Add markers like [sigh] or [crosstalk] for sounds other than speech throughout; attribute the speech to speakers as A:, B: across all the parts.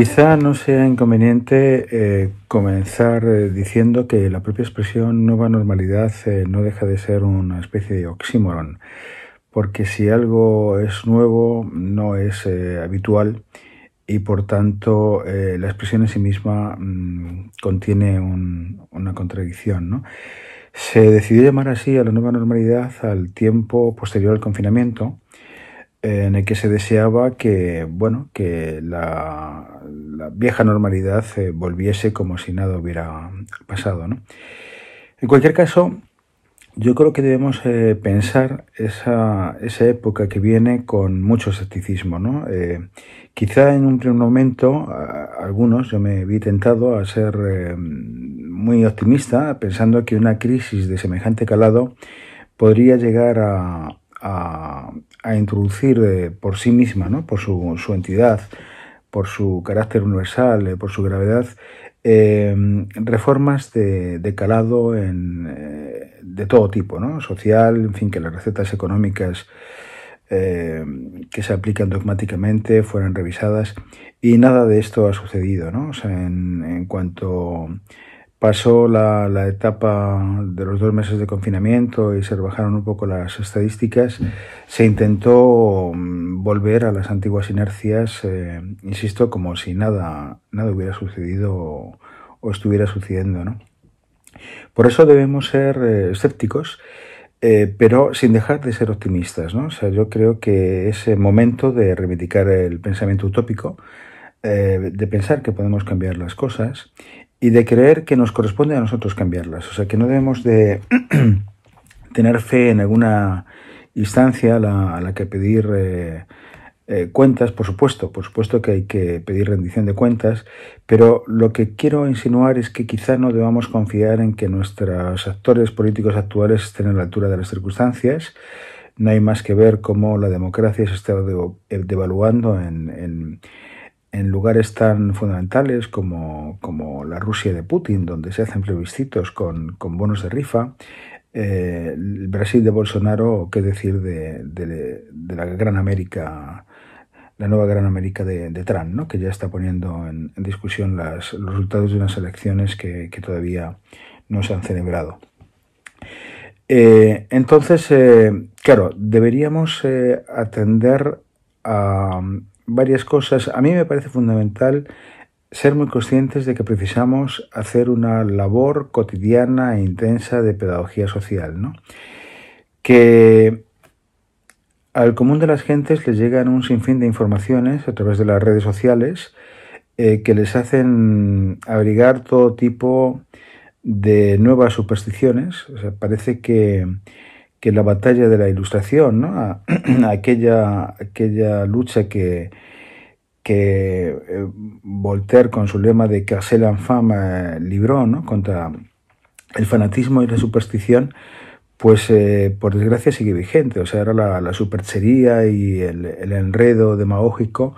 A: Quizá no sea inconveniente eh, comenzar eh, diciendo que la propia expresión nueva normalidad eh, no deja de ser una especie de oxímoron, porque si algo es nuevo no es habitual y por tanto la expresión en sí misma mm, contiene una contradicción. Se decidió llamar así a la nueva normalidad al tiempo posterior al confinamiento, en el que se deseaba que, bueno, que la, vieja normalidad eh, volviese como si nada hubiera pasado. ¿no? En cualquier caso, yo creo que debemos eh, pensar esa, época que viene con mucho escepticismo. ¿no? Eh, quizá en un primer momento, algunos, yo me vi tentado a ser muy optimista, pensando que una crisis de semejante calado podría llegar a a introducir por sí misma, ¿no? por su, su, entidad, por su carácter universal, eh, por su gravedad, em, reformas de, calado en, eh, de todo tipo, ¿no? social, en fin, que las recetas económicas em, que se aplican dogmáticamente fueran revisadas y nada de esto ha sucedido, ¿no? en, en cuanto Pasó la, etapa de los dos meses de confinamiento y se rebajaron un poco las estadísticas. Mm. Se intentó mm, volver a las antiguas inercias, eh, insisto, como si nada, nada hubiera sucedido o, estuviera sucediendo. ¿no? Por eso debemos ser eh, escépticos, eh, pero sin dejar de ser optimistas. ¿no? sea, yo creo que es momento de reivindicar el pensamiento utópico, de pensar que podemos cambiar las cosas y de creer que nos corresponde a nosotros cambiarlas. O sea, que no debemos de [clears throat] tener fe en alguna instancia a la, que pedir eh, eh, cuentas, por supuesto, por supuesto que hay que pedir rendición de cuentas, pero lo que quiero insinuar es que quizá no debamos confiar en que nuestros actores políticos actuales estén a la altura de las circunstancias. No hay más que ver cómo la democracia se está devaluando en en lugares tan fundamentales como, como, la Rusia de Putin, donde se hacen plebiscitos con, bonos de rifa, el eh, Brasil de Bolsonaro, qué decir de, la Gran América, la nueva Gran América de, Trump, ¿no? que ya está poniendo en, discusión los resultados de unas elecciones que, todavía no se han celebrado. Eh, entonces, eh, claro, deberíamos atender a, varias cosas. A mí me parece fundamental ser muy conscientes de que precisamos hacer una labor cotidiana e intensa de pedagogía social, ¿no? Que al común de las gentes les llegan un sinfín de informaciones a través de las redes sociales eh, que les hacen abrigar todo tipo de nuevas supersticiones. parece que que la batalla de la ilustración, ¿no? [clears throat] aquella, aquella lucha que, que eh, Voltaire con su lema de Carcel en fama libró ¿no? contra el fanatismo y la superstición, pues eh, por desgracia sigue vigente. O sea, ahora la, superchería y el, el, enredo demagógico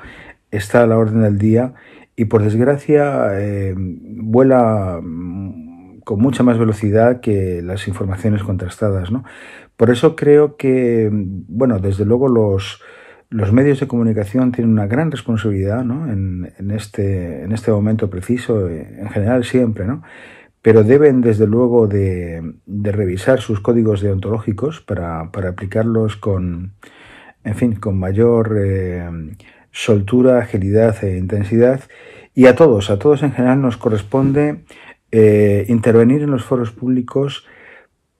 A: está a la orden del día y por desgracia eh, vuela mm, con mucha más velocidad que las informaciones contrastadas. ¿no? Por eso creo que, bueno, desde luego los, medios de comunicación tienen una gran responsabilidad en, este, en este momento preciso, eh, en general siempre, ¿no? pero deben desde luego de, revisar sus códigos deontológicos para, aplicarlos con, en fin, con mayor eh, soltura, agilidad e intensidad. Y a todos, a todos en general nos corresponde eh, intervenir en los foros públicos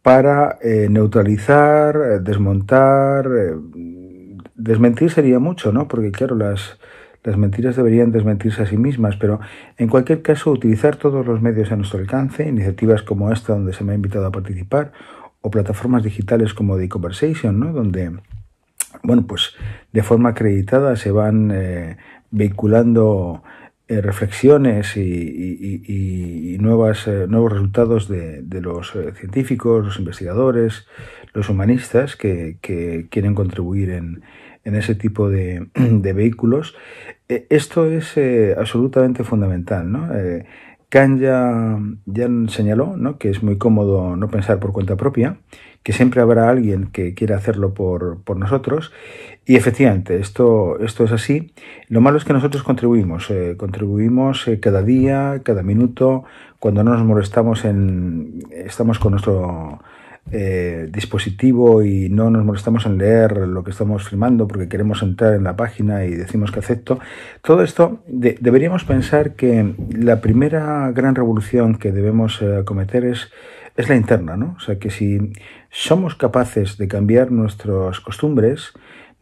A: para eh, neutralizar, eh, desmontar, eh, desmentir sería mucho, ¿no? Porque claro, las, mentiras deberían desmentirse a sí mismas, pero en cualquier caso utilizar todos los medios a nuestro alcance, iniciativas como esta donde se me ha invitado a participar, o plataformas digitales como The Conversation, Donde, bueno, pues de forma acreditada se van vehiculando eh, reflexiones y, nuevas, eh, nuevos resultados de, los eh, científicos, los investigadores, los humanistas que, quieren contribuir en, ese tipo de, [clears throat] vehículos. esto es absolutamente fundamental. ¿no? ya, ya, señaló ¿no? que es muy cómodo no pensar por cuenta propia, que siempre habrá alguien que quiera hacerlo por, por nosotros y efectivamente, esto, esto es así. Lo malo es que nosotros contribuimos, eh, contribuimos eh, cada día, cada minuto, cuando no nos molestamos en, estamos con nuestro eh, dispositivo y no nos molestamos en leer lo que estamos filmando porque queremos entrar en la página y decimos que acepto. Todo esto deberíamos pensar que la primera gran revolución que debemos acometer es, es la interna, ¿no? O sea que si somos capaces de cambiar nuestras costumbres,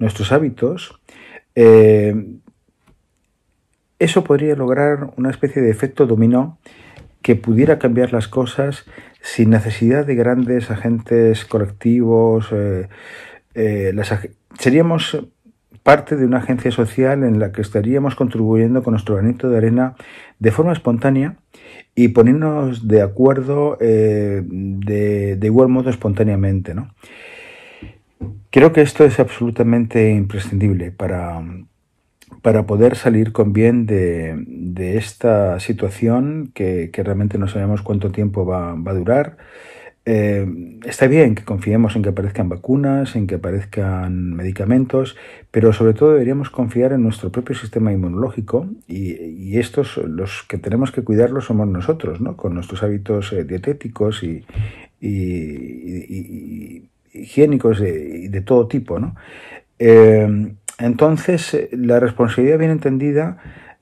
A: nuestros hábitos, eh, eso podría lograr una especie de efecto dominó que pudiera cambiar las cosas sin necesidad de grandes agentes colectivos. Eh, eh, seríamos parte de una agencia social en la que estaríamos contribuyendo con nuestro granito de arena de forma espontánea y ponernos de acuerdo de, igual modo espontáneamente. Creo que esto es absolutamente imprescindible para, para poder salir con bien de, esta situación que, realmente no sabemos cuánto tiempo va, a durar. Eh, está bien que confiemos en que aparezcan vacunas, en que aparezcan medicamentos, pero sobre todo deberíamos confiar en nuestro propio sistema inmunológico y, y estos los que tenemos que cuidarlos somos nosotros, ¿no? con nuestros hábitos eh, dietéticos y, y higiénicos y de todo tipo. ¿no? Eh, entonces, eh, la responsabilidad bien entendida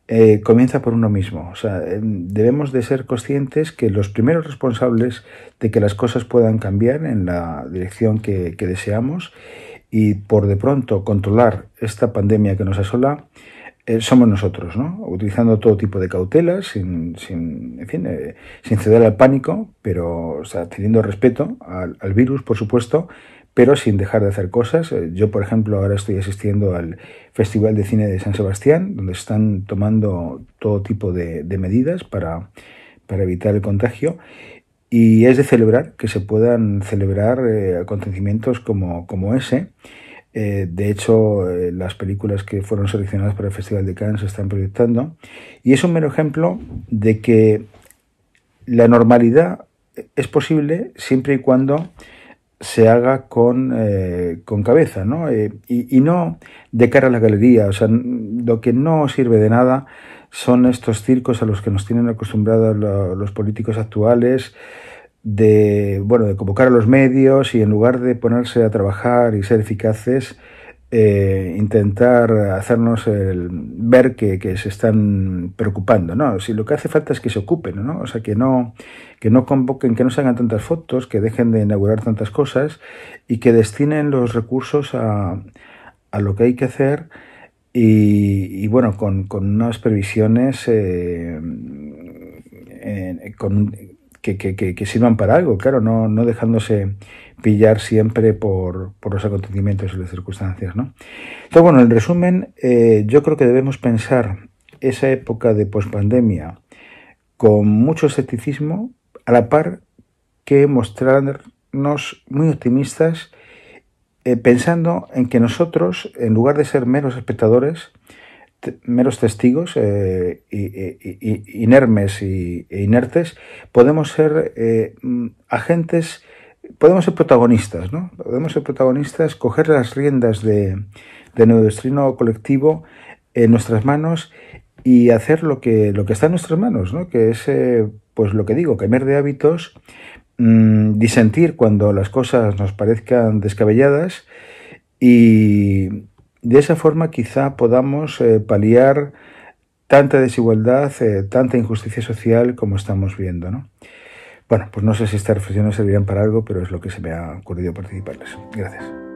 A: eh, comienza por uno mismo. debemos de ser conscientes que los primeros responsables de que las cosas puedan cambiar en la dirección que deseamos y por de pronto controlar esta pandemia que nos asola eh, somos nosotros, ¿no? Utilizando todo tipo de cautelas, sin, sin, en fin, eh, sin ceder al pánico, pero o teniendo respeto al, virus, por supuesto, pero sin dejar de hacer cosas. Eh, yo, por ejemplo, ahora estoy asistiendo al Festival de Cine de San Sebastián, donde están tomando todo tipo de, medidas para, para evitar el contagio. Y es de celebrar que se puedan celebrar acontecimientos como, como ese. Eh, de hecho, eh, las películas que fueron seleccionadas para el Festival de Cannes se están proyectando. Y es un mero ejemplo de que la normalidad es posible siempre y cuando se haga con, eh, cabeza, ¿no? Y, y, no de cara a la galería. O sea, lo que no sirve de nada son estos circos a los que nos tienen acostumbrados los políticos actuales de, bueno, de convocar a los medios y en lugar de ponerse a trabajar y ser eficaces, eh, intentar hacernos el, ver que, se están preocupando, ¿no? Si lo que hace falta es que se ocupen, ¿no? O sea, que no, que no convoquen, que no se hagan tantas fotos, que dejen de inaugurar tantas cosas y que destinen los recursos a, a lo que hay que hacer y, bueno, con, unas previsiones, eh, con, que, sirvan para algo, claro, no, dejándose pillar siempre por, los acontecimientos y las circunstancias. ¿no? Entonces, bueno, en resumen, eh, yo creo que debemos pensar esa época de pospandemia con mucho escepticismo, a la par que mostrarnos muy optimistas, eh, pensando en que nosotros, en lugar de ser meros espectadores, meros testigos eh, inermes e inertes, podemos ser eh, mm, agentes, podemos ser protagonistas, ¿no? Podemos ser protagonistas, coger las riendas de, de nuestro destino colectivo en nuestras manos y hacer lo que, lo que está en nuestras manos, Que es, eh, pues lo que digo, cambiar de hábitos, mm, disentir cuando las cosas nos parezcan descabelladas y de esa forma quizá podamos eh, paliar tanta desigualdad, eh, tanta injusticia social como estamos viendo. Bueno, pues no sé si estas reflexiones servirán para algo, pero es lo que se me ha ocurrido participarles. Gracias.